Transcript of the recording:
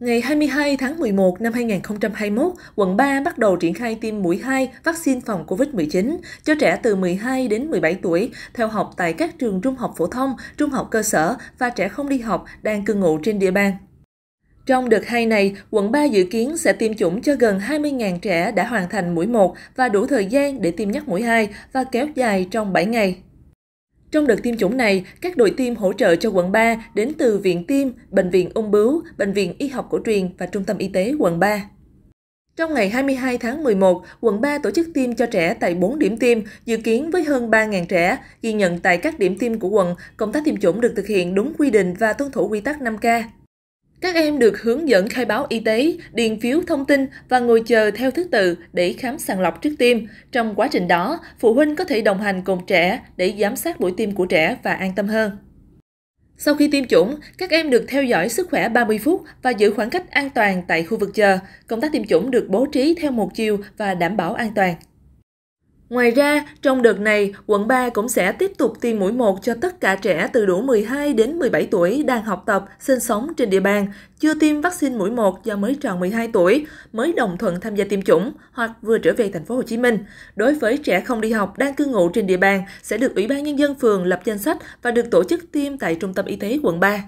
Ngày 22 tháng 11 năm 2021, quận 3 bắt đầu triển khai tiêm mũi 2 vaccine phòng COVID-19 cho trẻ từ 12 đến 17 tuổi, theo học tại các trường trung học phổ thông, trung học cơ sở và trẻ không đi học đang cư ngụ trên địa bàn. Trong đợt 2 này, quận 3 dự kiến sẽ tiêm chủng cho gần 20.000 trẻ đã hoàn thành mũi 1 và đủ thời gian để tiêm nhắc mũi 2 và kéo dài trong 7 ngày. Trong đợt tiêm chủng này, các đội tiêm hỗ trợ cho quận 3 đến từ Viện Tiêm, Bệnh viện Ung Bướu, Bệnh viện Y học cổ truyền và Trung tâm Y tế quận 3. Trong ngày 22 tháng 11, quận 3 tổ chức tiêm cho trẻ tại 4 điểm tiêm, dự kiến với hơn 3.000 trẻ. Ghi nhận tại các điểm tiêm của quận, công tác tiêm chủng được thực hiện đúng quy định và tuân thủ quy tắc 5K. Các em được hướng dẫn khai báo y tế, điền phiếu thông tin và ngồi chờ theo thứ tự để khám sàng lọc trước tiêm. Trong quá trình đó, phụ huynh có thể đồng hành cùng trẻ để giám sát buổi tiêm của trẻ và an tâm hơn. Sau khi tiêm chủng, các em được theo dõi sức khỏe 30 phút và giữ khoảng cách an toàn tại khu vực chờ. Công tác tiêm chủng được bố trí theo một chiều và đảm bảo an toàn. Ngoài ra, trong đợt này, quận 3 cũng sẽ tiếp tục tiêm mũi 1 cho tất cả trẻ từ đủ 12 đến 17 tuổi đang học tập, sinh sống trên địa bàn, chưa tiêm vaccine mũi 1 do mới tròn 12 tuổi, mới đồng thuận tham gia tiêm chủng hoặc vừa trở về thành phố Hồ Chí Minh. Đối với trẻ không đi học đang cư ngụ trên địa bàn sẽ được Ủy ban nhân dân phường lập danh sách và được tổ chức tiêm tại trung tâm y tế quận 3.